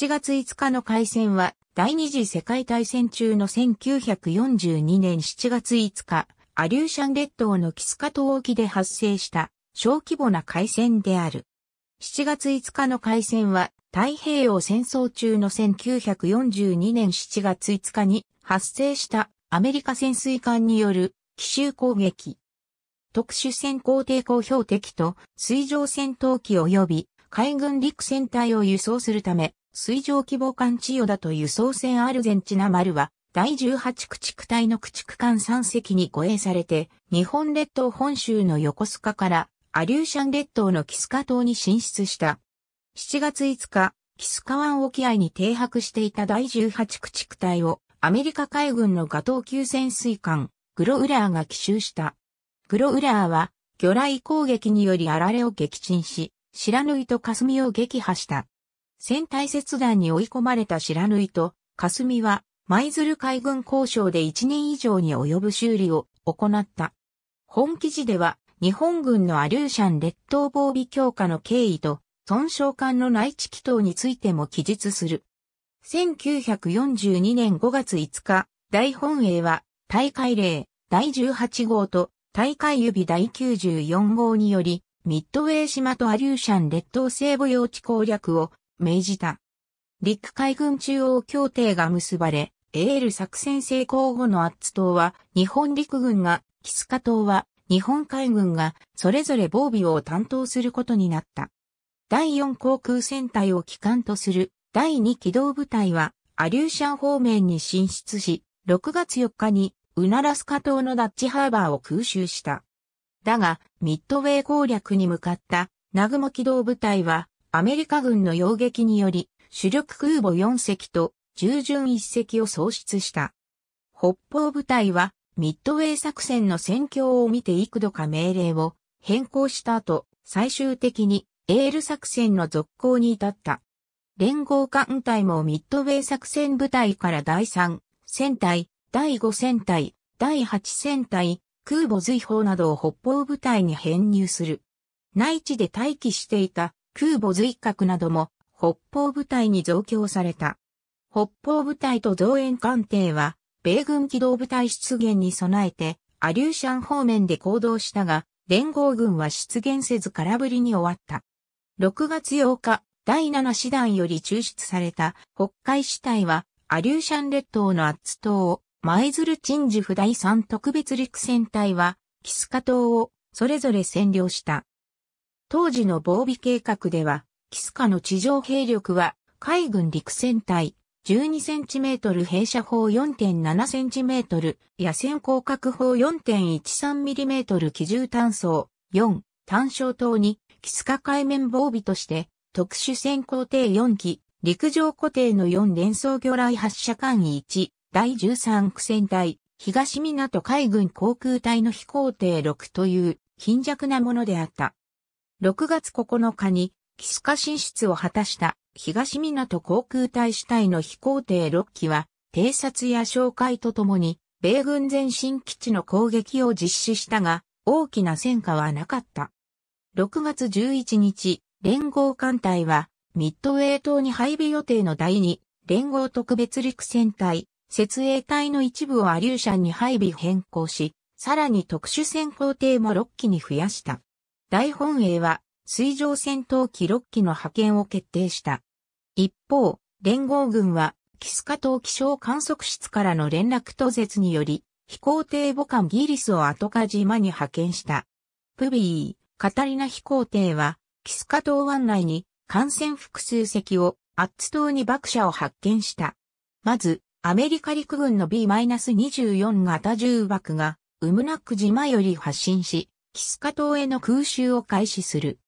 7月5日の開戦は、第二次世界大戦中の1942年7月5日、アリューシャン列島のキスカ島沖で発生した小規模な海戦である。7月5日の海戦は太平洋戦争中の1942年7月5日に発生したアメリカ潜水艦による奇襲攻撃。特殊潜航抵抗標的と水上戦闘機及び海軍陸戦隊を輸送するため水上規模艦千代田という総船アルゼンチナ丸は、第18駆逐隊の駆逐艦3隻に護衛されて、日本列島本州の横須賀から、アリューシャン列島のキスカ島に進出した。7月5日、キスカ湾沖合に停泊していた第18駆逐隊を、アメリカ海軍のガトー級潜水艦、グロウラーが奇襲した。グロウラーは、魚雷攻撃によりあられを撃沈し、白縫いと霞を撃破した。戦隊切断に追い込まれた白縫いと、霞は、舞鶴海軍交渉で1年以上に及ぶ修理を行った。本記事では、日本軍のアリューシャン列島防備強化の経緯と、損傷艦の内地祈祷についても記述する。1942年5月5日、大本営は、大会令第18号と大会指第94号により、ミッドウェー島とアリューシャン列島西部用地攻略を命じた。陸海軍中央協定が結ばれ、エール作戦成功後のアッツ島は日本陸軍が、キスカ島は日本海軍がそれぞれ防備を担当することになった。第4航空戦隊を機関とする第2機動部隊はアリューシャン方面に進出し、6月4日にウナラスカ島のダッチハーバーを空襲した。だが、ミッドウェイ攻略に向かったナグモ機動部隊はアメリカ軍の要撃により、主力空母4隻と従順1隻を喪失した。北方部隊は、ミッドウェイ作戦の戦況を見て幾度か命令を変更した後、最終的にエール作戦の続行に至った。連合艦隊もミッドウェイ作戦部隊から第3戦隊、第5戦隊、第8戦隊、空母随砲などを北方部隊に編入する。内地で待機していた空母随格なども北方部隊に増強された。北方部隊と増援艦艇は、米軍機動部隊出現に備えて、アリューシャン方面で行動したが、連合軍は出現せず空振りに終わった。6月8日、第7師団より抽出された北海師隊は、アリューシャン列島のアッツ島を、舞鶴鎮守府第3特別陸戦隊は、キスカ島を、それぞれ占領した。当時の防備計画では、キスカの地上兵力は、海軍陸戦隊、12cm 弊社砲 4.7cm、野戦広角砲 4.13mm 機銃単装、4、単焦等に、キスカ海面防備として、特殊潜航艇4機、陸上固定の4連装魚雷発射艦1、第13苦戦隊、東港海軍航空隊の飛行艇6という、貧弱なものであった。6月9日に、キスカ進出を果たした東港航空隊主体の飛行艇6機は、偵察や紹介とともに、米軍前進基地の攻撃を実施したが、大きな戦果はなかった。6月11日、連合艦隊は、ミッドウェー島に配備予定の第2、連合特別陸戦隊、設営隊の一部をアリューシャンに配備変更し、さらに特殊戦行艇も6機に増やした。大本営は水上戦闘機6機の派遣を決定した。一方、連合軍は、キスカ島気象観測室からの連絡途絶により、飛行艇母艦ギリスを後カ島に派遣した。プビー、カタリナ飛行艇は、キスカ島湾内に艦船複数隻を、アッツ島に爆車を発見した。まず、アメリカ陸軍の B-24 型重爆が、ウムナック島より発進し、キスカ島への空襲を開始する。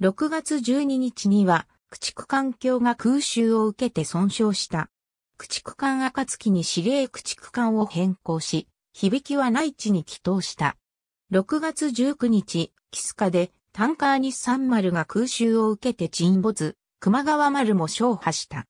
6月12日には、駆逐艦橋が空襲を受けて損傷した。駆逐艦暁に司令駆逐艦を変更し、響きは内地に帰投した。6月19日、キスカでタンカー日産丸が空襲を受けて沈没、熊川丸も勝破した。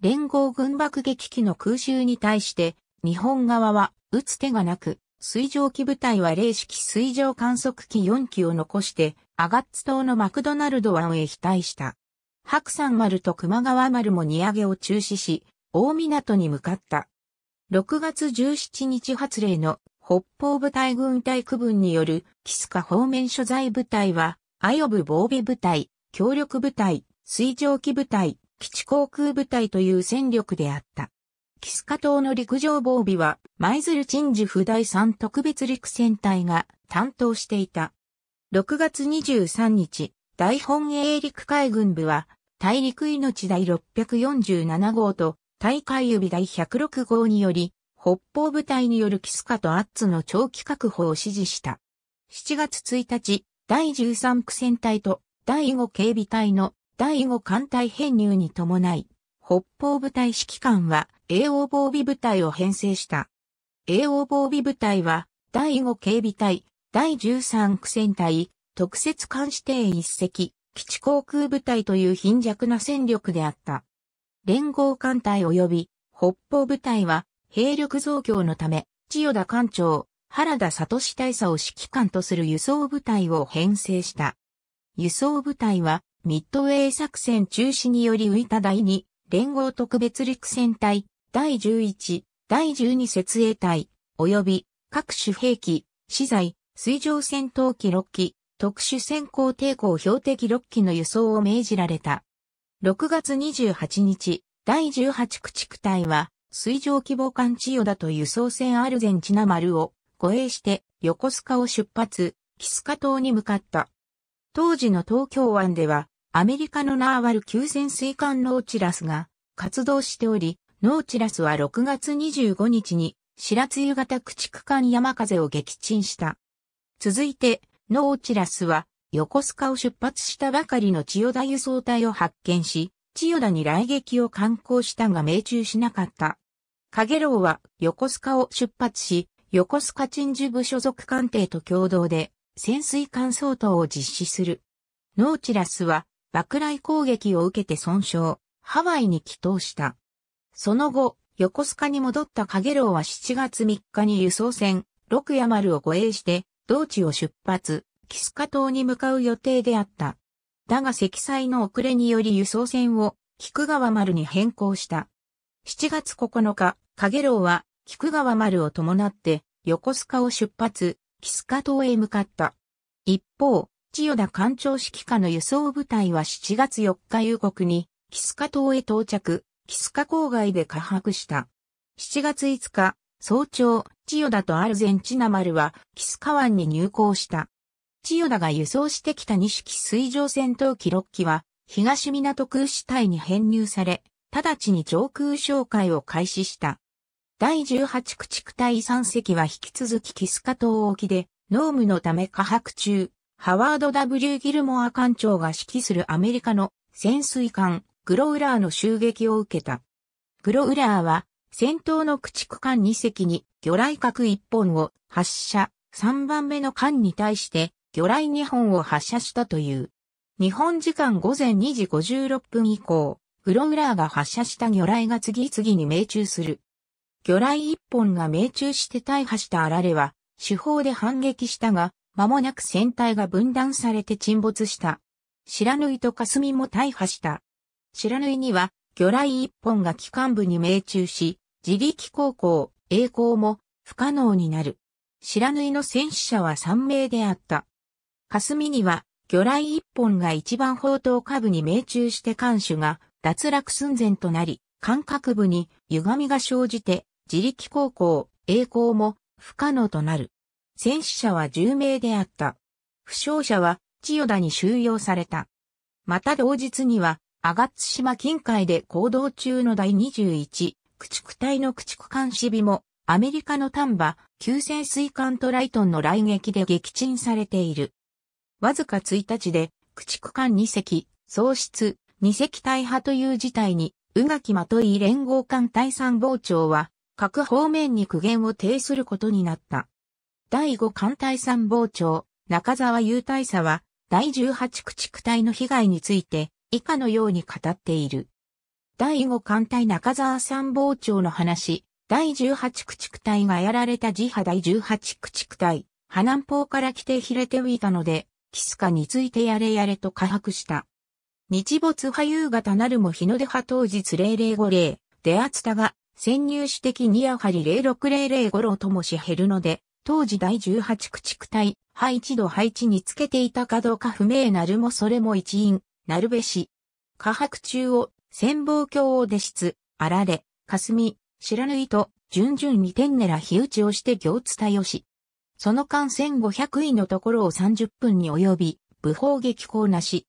連合軍爆撃機の空襲に対して、日本側は打つ手がなく、水上機部隊は零式水上観測機4機を残して、アガッツ島のマクドナルド湾へ飛退した。白山丸と熊川丸も荷上げを中止し、大港に向かった。6月17日発令の北方部隊軍隊区分によるキスカ方面所在部隊は、アヨブ防備部隊、協力部隊、水蒸気部隊、基地航空部隊という戦力であった。キスカ島の陸上防備は、舞鶴鎮守府第3特別陸戦隊が担当していた。6月23日、大本営陸海軍部は、大陸命第647号と、大海指第106号により、北方部隊によるキスカとアッツの長期確保を指示した。7月1日、第13区戦隊と第5警備隊の第5艦隊編入に伴い、北方部隊指揮官は栄王防備部隊を編成した。栄王防備部隊は第5警備隊、第13区戦隊、特設監視艇一隻、基地航空部隊という貧弱な戦力であった。連合艦隊及び北方部隊は兵力増強のため、千代田艦長、原田聡大佐を指揮官とする輸送部隊を編成した。輸送部隊はミッドウェイ作戦中止により浮いた第2連合特別陸戦隊第11、第12設営隊及び各種兵器、資材、水上戦闘機6機、特殊先行抵抗標的6機の輸送を命じられた。6月28日、第18駆逐隊は、水上規模艦千代田と輸送船アルゼンチナ丸を護衛して横須賀を出発、キスカ島に向かった。当時の東京湾では、アメリカのナーワル急潜水艦ノーチラスが活動しており、ノーチラスは6月25日に白露型駆逐艦山風を撃沈した。続いて、ノーチラスは、横須賀を出発したばかりの千代田輸送隊を発見し、千代田に来撃を観光したが命中しなかった。カゲロウは横須賀を出発し、横須賀鎮守部所属艦艇と共同で潜水艦相当を実施する。ノーチラスは爆雷攻撃を受けて損傷、ハワイに帰投した。その後、横須賀に戻ったカゲロウは7月3日に輸送船、六夜丸を護衛して同地を出発、キスカ島に向かう予定であった。だが積載の遅れにより輸送船を菊川丸に変更した。7月9日、影楼は菊川丸を伴って横須賀を出発、キスカ島へ向かった。一方、千代田艦長指揮下の輸送部隊は7月4日夕刻に、キスカ島へ到着、キスカ郊外で下泊した。7月5日、早朝、千代田とアルゼンチナ丸は、キスカ湾に入港した。千代田が輸送してきた二式水上戦闘機6機は、東港空支隊に編入され、直ちに上空紹介を開始した。第18駆逐隊3隻は引き続きキスカ島沖で、農務のため下泊中、ハワード W. ギルモア艦長が指揮するアメリカの潜水艦、グロウラーの襲撃を受けた。グロウラーは戦闘の駆逐艦2隻に魚雷核1本を発射、3番目の艦に対して魚雷2本を発射したという。日本時間午前2時56分以降、グローラーが発射した魚雷が次々に命中する。魚雷1本が命中して大破したあられは、手法で反撃したが、間もなく船体が分断されて沈没した。白縫いと霞も大破した。白縫いには、魚雷1本が機関部に命中し、自力高校、栄光も不可能になる。ら縫いの戦死者は3名であった。霞には、魚雷一本が一番砲塔下部に命中して艦首が脱落寸前となり、艦角部に歪みが生じて、自力高校、栄光も不可能となる。戦死者は10名であった。負傷者は千代田に収容された。また同日には、阿賀津島近海で行動中の第21駆逐隊の駆逐艦死ビも、アメリカの丹波、旧潜水艦トライトンの来撃で撃沈されている。わずか1日で、駆逐艦2隻、喪失、2隻大破という事態に、宇垣まとい連合艦隊参謀長は、各方面に苦言を呈することになった。第5艦隊参謀長、中沢雄大佐は、第18駆逐隊の被害について、以下のように語っている。第5艦隊中沢参謀長の話、第18駆逐隊がやられた自派第18駆逐隊、波南方から来てひれて浮いたので、キスカについてやれやれと加白した。日没派夕方なるも日の出派当日0050、出厚田が、潜入指摘にやはり0600頃ともし減るので、当時第18駆逐隊、配置度配置につけていたかどうか不明なるもそれも一因、なるべし。下白中を戦望鏡を出出、あられ、霞、白縫いと、順々に天ねら火打ちをして行伝よし。その間1500位のところを30分に及び、武法激行なし。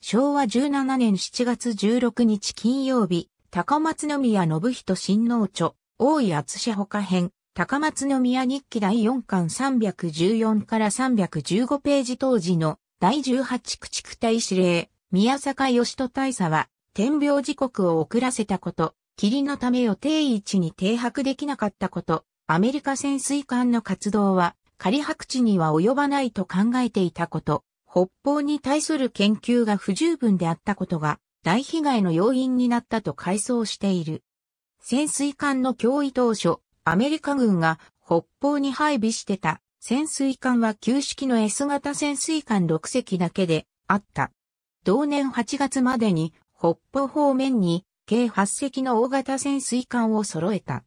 昭和17年7月16日金曜日、高松宮信人新農著、大井厚志他編、高松宮日記第4巻314から315ページ当時の第18駆逐隊司令、宮坂義人大佐は、天描時刻を遅らせたこと、霧のため予定位置に停泊できなかったこと、アメリカ潜水艦の活動は仮白地には及ばないと考えていたこと、北方に対する研究が不十分であったことが大被害の要因になったと回想している。潜水艦の脅威当初、アメリカ軍が北方に配備してた潜水艦は旧式の S 型潜水艦6隻だけであった。同年8月までに北方方面に計8隻の大型潜水艦を揃えた。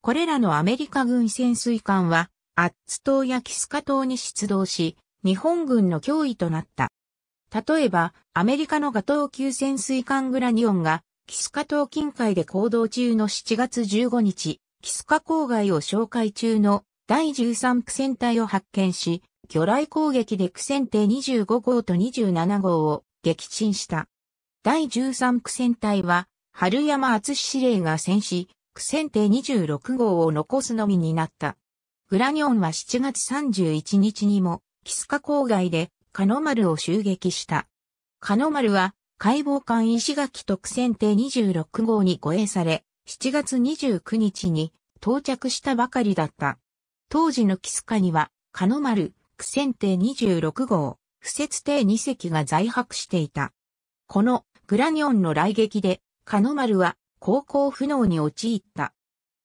これらのアメリカ軍潜水艦は、アッツ島やキスカ島に出動し、日本軍の脅威となった。例えば、アメリカのガトー級潜水艦グラニオンが、キスカ島近海で行動中の7月15日、キスカ郊外を紹介中の第13区戦隊を発見し、魚雷攻撃で苦戦艇25号と27号を撃沈した。第13区戦隊は、春山厚司令が戦死、区戦艇26号を残すのみになった。グラニョンは7月31日にも、キスカ郊外で、カノマルを襲撃した。カノマルは、解剖艦石垣特船艇26号に護衛され、7月29日に到着したばかりだった。当時のキスカには、カノマル、区戦艇26号、不設艇2隻が在泊していた。このグラニオンの来撃で、カノマルは航行不能に陥った。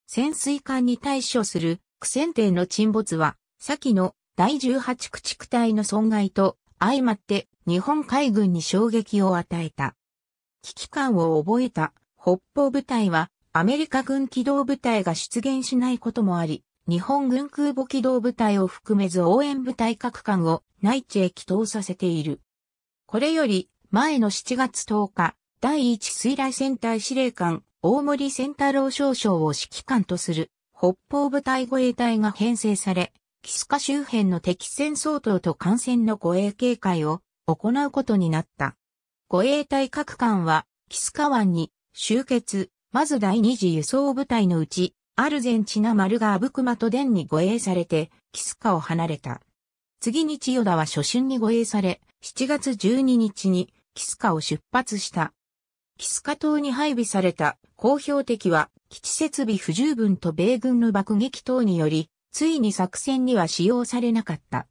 潜水艦に対処する苦戦艇の沈没は、先の第18駆逐隊の損害と相まって日本海軍に衝撃を与えた。危機感を覚えた北方部隊はアメリカ軍機動部隊が出現しないこともあり、日本軍空母機動部隊を含めず応援部隊各艦を内地へ帰投させている。これより前の7月10日、第1水雷戦隊司令官、大森仙太郎少将を指揮官とする、北方部隊護衛隊が編成され、キスカ周辺の敵戦相当と艦船の護衛警戒を行うことになった。護衛隊各艦は、キスカ湾に集結、まず第二次輸送部隊のうち、アルゼンチナ丸がブクマと伝に護衛されて、キスカを離れた。次に千代田は初春に護衛され、7月12日にキスカを出発した。キスカ島に配備された公表的は基地設備不十分と米軍の爆撃等により、ついに作戦には使用されなかった。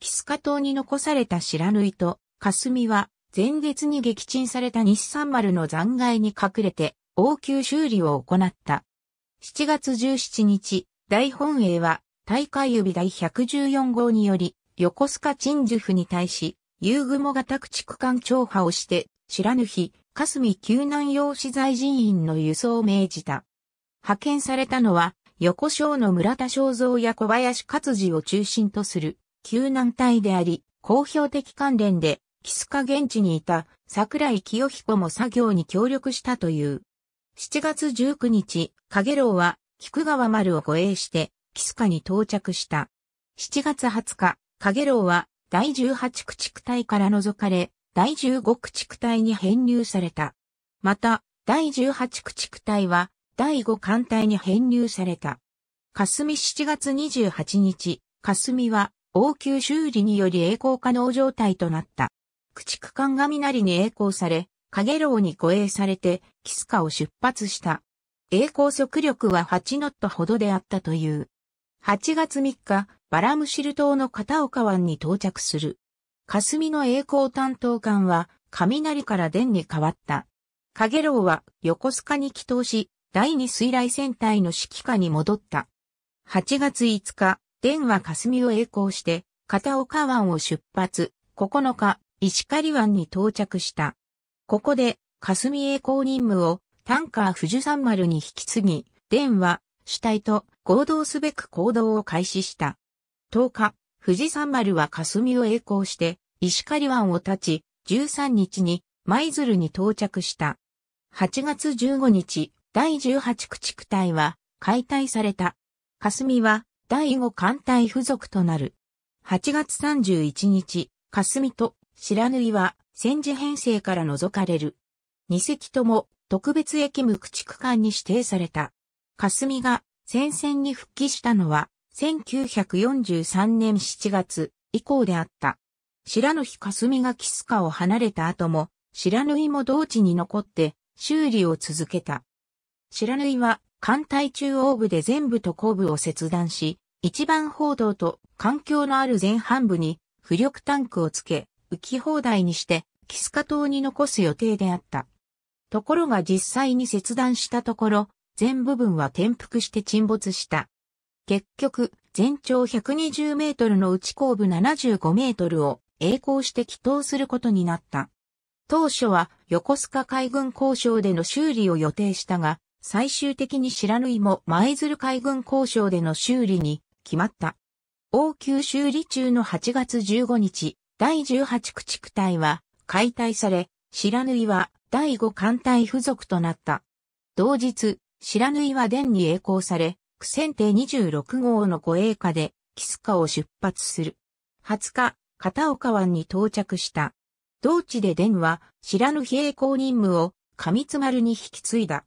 キスカ島に残された白縫いと、霞は前月に撃沈された日産丸の残骸に隠れて応急修理を行った。7月17日、大本営は大会指第114号により横須賀鎮守府に対し夕雲型駆逐艦調波をして、知らぬ日、霞救難用資材人員の輸送を命じた。派遣されたのは、横章の村田正造や小林勝次を中心とする救難隊であり、公表的関連で、キスカ現地にいた桜井清彦も作業に協力したという。7月19日、影郎は菊川丸を護衛して、キスカに到着した。7月20日、影郎は第18駆逐隊から除かれ、第15駆逐隊に編入された。また、第18駆逐隊は、第5艦隊に編入された。霞7月28日、霞は、応急修理により栄光可能状態となった。駆逐艦がなりに栄光され、影楼に護衛されて、キスカを出発した。栄光速力は8ノットほどであったという。8月3日、バラムシル島の片岡湾に到着する。霞の栄光担当官は、雷から電に変わった。影楼は横須賀に帰投し、第二水雷戦隊の指揮下に戻った。8月5日、電は霞を栄光して、片岡湾を出発、9日、石狩湾に到着した。ここで、霞栄光任務を、タンカー富士山丸に引き継ぎ、電は、主体と合同すべく行動を開始した。10日、富士山丸は霞を栄光して、石狩湾を立ち、13日に舞鶴に到着した。8月15日、第18駆逐隊は解体された。霞は第5艦隊付属となる。8月31日、霞と白縫は戦時編成から除かれる。2隻とも特別駅務駆逐艦に指定された。霞が戦線に復帰したのは1943年7月以降であった。白の日霞がキスカを離れた後も、白縫いも同地に残って修理を続けた。白縫いは艦隊中央部で全部と後部を切断し、一番報道と環境のある前半部に浮力タンクをつけ、浮き放題にして、キスカ島に残す予定であった。ところが実際に切断したところ、全部分は転覆して沈没した。結局、全長120メートルの内後部75メートルを栄光して帰祷することになった。当初は横須賀海軍交渉での修理を予定したが、最終的に白縫も舞鶴海軍交渉での修理に決まった。応急修理中の8月15日、第18駆逐隊は解体され、白縫は第5艦隊付属となった。同日、白縫は電に栄光され、苦戦艇26号の護衛下で、キスカを出発する。20日、片岡湾に到着した。同地でデンは、知らぬ非栄光任務を、上津丸に引き継いだ。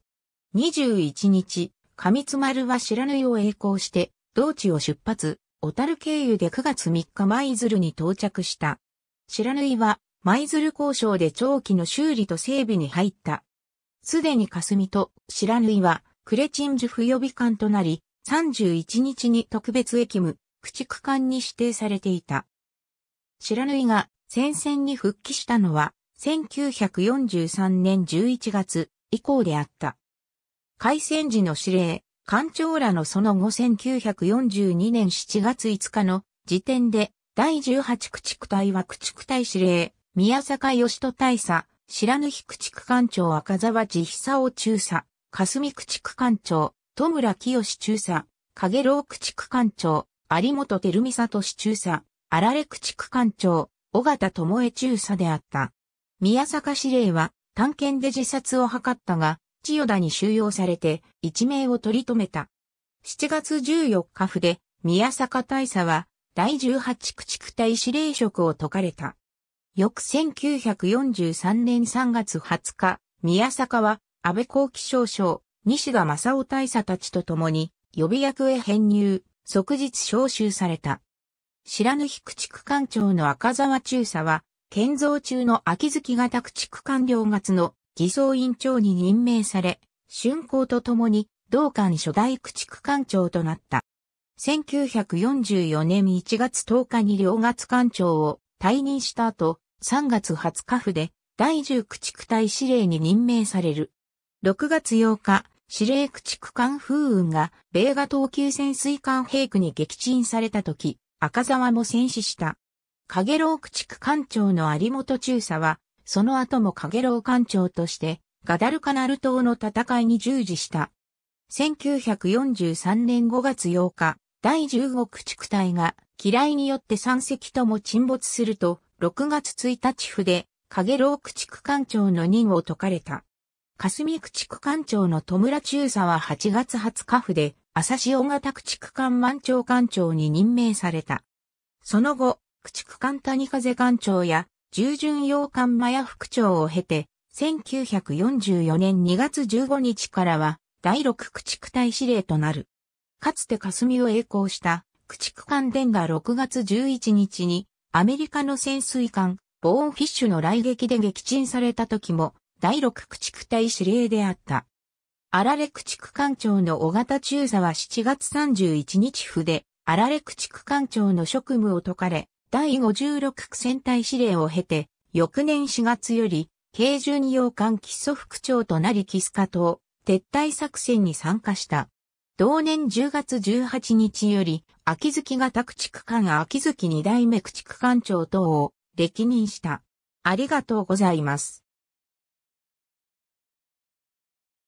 21日、上津丸は知らぬを栄光して、同地を出発、小樽経由で9月3日舞鶴に到着した。知らぬいは、舞鶴交渉で長期の修理と整備に入った。すでに霞と知らぬいは、クレチンジュフ予備官となり、31日に特別駅務、駆逐艦に指定されていた。白いが戦線に復帰したのは、1943年11月以降であった。海戦時の指令、艦長らのその後1942年7月5日の時点で、第18駆逐隊は駆逐隊指令、宮坂義人大佐、白抜駆逐艦長赤沢慈久を中佐、霞区地区官庁、戸村清中佐、影楼区地区官庁、有本照美里中佐、荒れ区地区官庁、尾形智恵中佐であった。宮坂司令は、探検で自殺を図ったが、千代田に収容されて、一命を取り留めた。7月14日府で、宮坂大佐は、第18駆逐隊司令職を解かれた。翌1943年3月20日、宮坂は安倍後期少将、西田正夫大佐たちと共に予備役へ編入、即日召集された。白ぬひ駆逐艦長の赤沢中佐は、建造中の秋月型駆逐艦両月の偽装委員長に任命され、春光とともに同館初代駆逐艦長となった。1944年1月10日に両月艦長を退任した後、3月20日府で第10駆逐隊司令に任命される。6月8日、司令駆逐艦風雲が、米画東急潜水艦兵区に撃沈された時、赤沢も戦死した。影ゲ駆逐艦長の有本中佐は、その後も影ゲ艦長として、ガダルカナル島の戦いに従事した。1943年5月8日、第15駆逐隊が、嫌いによって3隻とも沈没すると、6月1日府で、影ゲ駆逐艦長の任を解かれた。霞区地区官庁の戸村中佐は8月20日府で、朝潮型駆逐艦満潮艦長に任命された。その後、駆逐艦谷風艦長や、従順洋艦麻屋副長を経て、1944年2月15日からは、第6駆逐隊司令となる。かつて霞を栄光した駆逐艦伝が6月11日にアメリカの潜水艦ボーンフィッシュの来撃で撃沈された時も第六駆逐隊司令であった。あられ駆逐艦長の小型中佐は7月31日府で、あられ駆逐艦長の職務を解かれ、第56区戦隊司令を経て、翌年4月より、軽巡洋艦基礎副長となりキスカ島、撤退作戦に参加した。同年10月18日より、秋月型駆逐艦秋月2代目駆逐艦長等を歴任した。ありがとうございます。